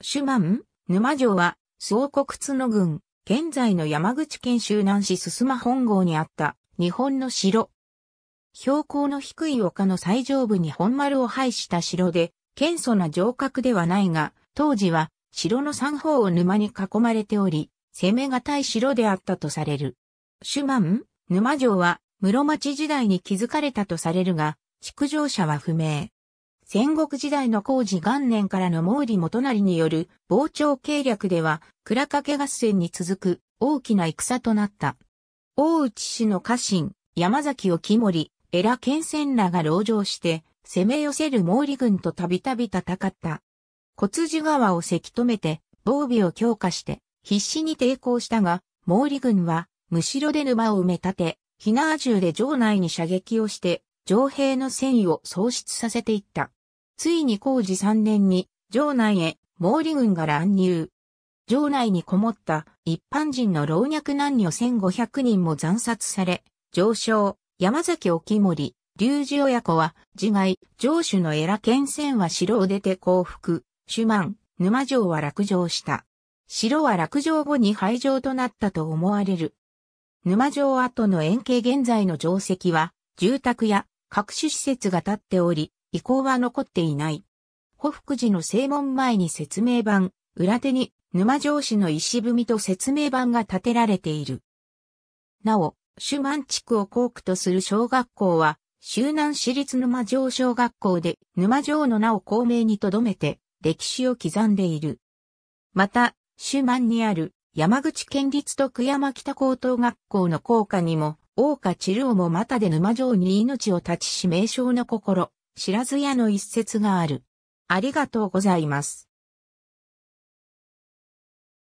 シュマン、沼城は、総国津野郡、現在の山口県周南市進間本郷にあった、日本の城。標高の低い丘の最上部に本丸を配した城で、謙遜な城郭ではないが、当時は、城の三方を沼に囲まれており、攻めがたい城であったとされる。シュマン、沼城は、室町時代に築かれたとされるが、築城者は不明。戦国時代の工事元年からの毛利元成による傍聴計略では、倉掛合戦に続く大きな戦となった。大内氏の家臣、山崎を木森、エラ県戦らが籠城して、攻め寄せる毛利軍とたびたび戦った。骨辻川をせき止めて、防備を強化して、必死に抵抗したが、毛利軍は、むしろで沼を埋め立て、な縄銃で城内に射撃をして、城兵の戦意を喪失させていった。ついに工事3年に、城内へ毛利軍が乱入。城内にこもった一般人の老若男女1500人も惨殺され、上昇、山崎沖森、龍二親子は、自害、城主のエラ県戦は城を出て降伏、主満、沼城は落城した。城は落城後に廃城となったと思われる。沼城跡の円形現在の城跡は、住宅や各種施設が建っており、遺構は残っていない。保福寺の正門前に説明板、裏手に沼城市の石踏みと説明板が建てられている。なお、マ満地区を校区とする小学校は、周南市立沼城小学校で沼城の名を校名に留めて歴史を刻んでいる。また、マ満にある山口県立徳山北高等学校の校歌にも大岡治郎もまたで沼城に命を絶ちし名称の心、知らず屋の一節がある。ありがとうございます。